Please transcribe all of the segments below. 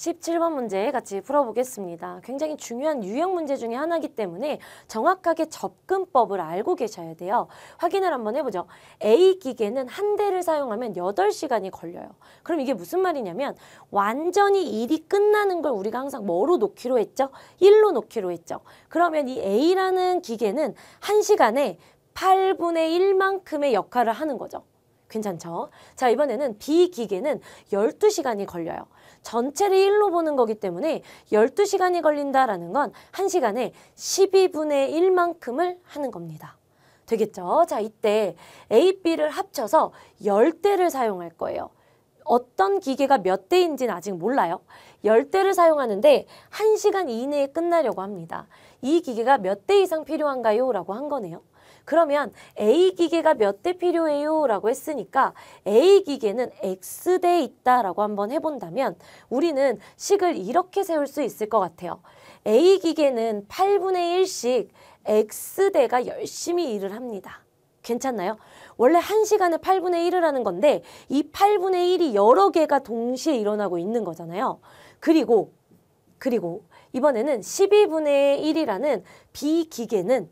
17번 문제 같이 풀어보겠습니다. 굉장히 중요한 유형 문제 중에 하나이기 때문에 정확하게 접근법을 알고 계셔야 돼요. 확인을 한번 해보죠. A 기계는 한 대를 사용하면 8시간이 걸려요. 그럼 이게 무슨 말이냐면 완전히 일이 끝나는 걸 우리가 항상 뭐로 놓기로 했죠? 1로 놓기로 했죠. 그러면 이 A라는 기계는 1시간에 8분의 1만큼의 역할을 하는 거죠. 괜찮죠? 자, 이번에는 비기계는 12시간이 걸려요. 전체를 1로 보는 거기 때문에 12시간이 걸린다라는 건 1시간에 12분의 1만큼을 하는 겁니다. 되겠죠? 자, 이때 A, B를 합쳐서 10대를 사용할 거예요. 어떤 기계가 몇 대인지는 아직 몰라요. 10대를 사용하는데 1시간 이내에 끝나려고 합니다. 이 기계가 몇 대 이상 필요한가요? 라고 한 거네요. 그러면 A 기계가 몇 대 필요해요? 라고 했으니까 A 기계는 X대 있다라고 한번 해본다면 우리는 식을 이렇게 세울 수 있을 것 같아요. A 기계는 8분의 1씩 X대가 열심히 일을 합니다. 괜찮나요? 원래 한시간에 8분의 1을 하는 건데 이 8분의 1이 여러 개가 동시에 일어나고 있는 거잖아요. 그리고 그리고 이번에는 12분의 1이라는 b 기계는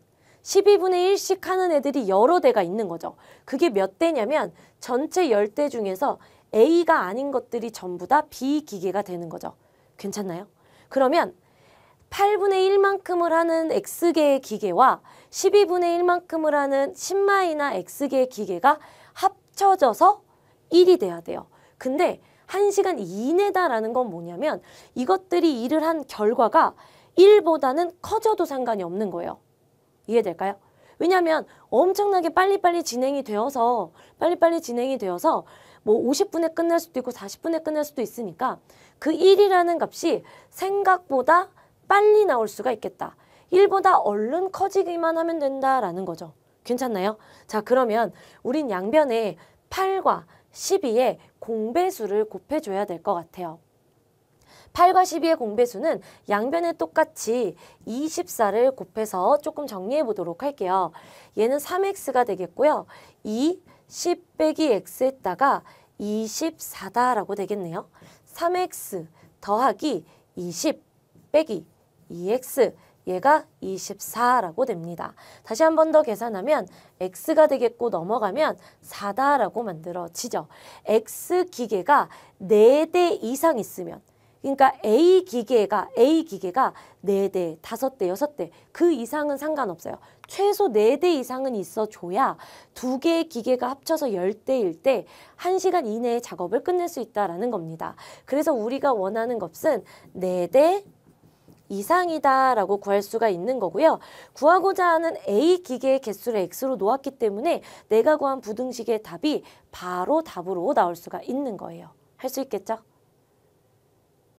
12분의 1씩 하는 애들이 여러 대가 있는 거죠. 그게 몇 대냐면 전체 열 대 중에서 A가 아닌 것들이 전부 다 B 기계가 되는 거죠. 괜찮나요? 그러면 8분의 1만큼을 하는 x 계의 기계와 12분의 1만큼을 하는 1마이나 x 계의 기계가 합쳐져서 1이 돼야 돼요. 근데 1시간 이내다라는 건 뭐냐면 이것들이 일을 한 결과가 1보다는 커져도 상관이 없는 거예요. 이해될까요? 왜냐하면 엄청나게 빨리빨리 진행이 되어서 빨리빨리 진행이 되어서 뭐 50분에 끝날 수도 있고 40분에 끝날 수도 있으니까 그 1이라는 값이 생각보다 빨리 나올 수가 있겠다. 1보다 얼른 커지기만 하면 된다라는 거죠. 괜찮나요? 자 그러면 우린 양변에 8과 12의 공배수를 곱해줘야 될 것 같아요. 8과 12의 공배수는 양변에 똑같이 24를 곱해서 조금 정리해 보도록 할게요. 얘는 3x가 되겠고요. 2, 10 빼기 x 했다가 24다라고 되겠네요. 3x 더하기 20 빼기 2x 얘가 24라고 됩니다. 다시 한 번 더 계산하면 x가 되겠고 넘어가면 4다라고 만들어지죠. x 기계가 4대 이상 있으면 그러니까 A 기계가 A 기계가 4대, 5대, 6대 그 이상은 상관없어요. 최소 4대 이상은 있어줘야 두 개의 기계가 합쳐서 10대일 때 1시간 이내에 작업을 끝낼 수있다는 겁니다. 그래서 우리가 원하는 것은 4대 이상이다라고 구할 수가 있는 거고요. 구하고자 하는 A 기계의 개수를 X로 놓았기 때문에 내가 구한 부등식의 답이 바로 답으로 나올 수가 있는 거예요. 할 수 있겠죠?